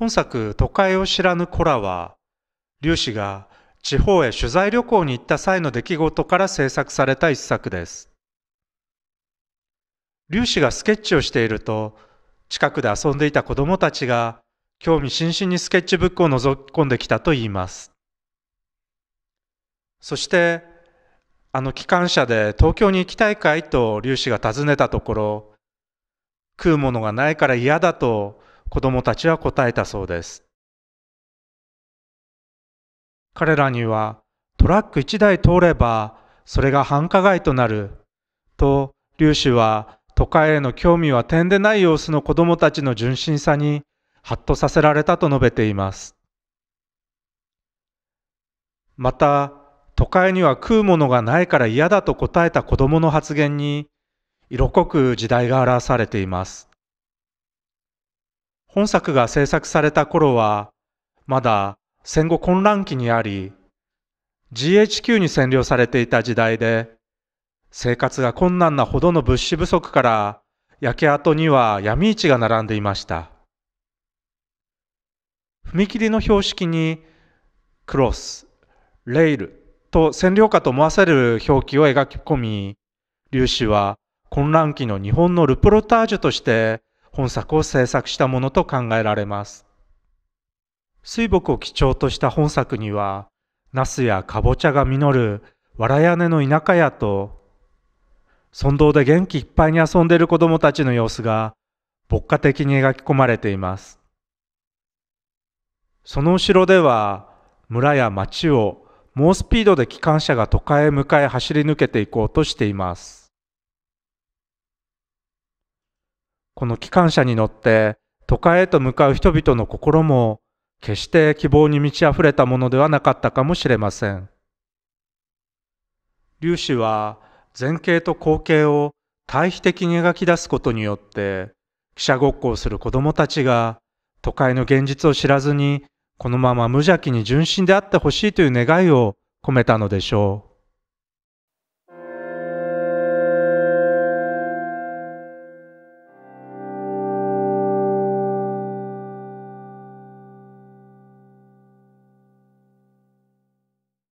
本作都会を知らぬ子らは、劉氏が地方へ取材旅行に行った際の出来事から制作された一作です。劉氏がスケッチをしていると、近くで遊んでいた子供たちが興味津々にスケッチブックを覗き込んできたといいます。そして、あの機関車で東京に行きたいかいと劉氏が尋ねたところ、食うものがないから嫌だと子供たちは答えたそうです。彼らにはトラック1台通ればそれが繁華街となると劉氏は都会への興味は点でない様子の子供たちの純真さにハッとさせられたと述べています。また都会には食うものがないから嫌だと答えた子供の発言に色濃く時代が表されています。本作が制作された頃は、まだ戦後混乱期にあり、GHQ に占領されていた時代で、生活が困難なほどの物資不足から焼け跡には闇市が並んでいました。踏切の標識にクロス、レイルと占領下と思わせる表記を描き込み、劉氏は混乱期の日本のルプロタージュとして本作を制作したものと考えられます。水木を基調とした本作には、ナスやカボチャが実る藁屋根の田舎屋と、村道で元気いっぱいに遊んでいる子供たちの様子が、牧歌的に描き込まれています。その後ろでは、村や町を猛スピードで機関車が都会へ向かい走り抜けていこうとしています。この機関車に乗って都会へと向かう人々の心も決して希望に満ち溢れたものではなかったかもしれません。粒子は前景と後景を対比的に描き出すことによって、記者ごっこをする子供たちが都会の現実を知らずにこのまま無邪気に純真であってほしいという願いを込めたのでしょう。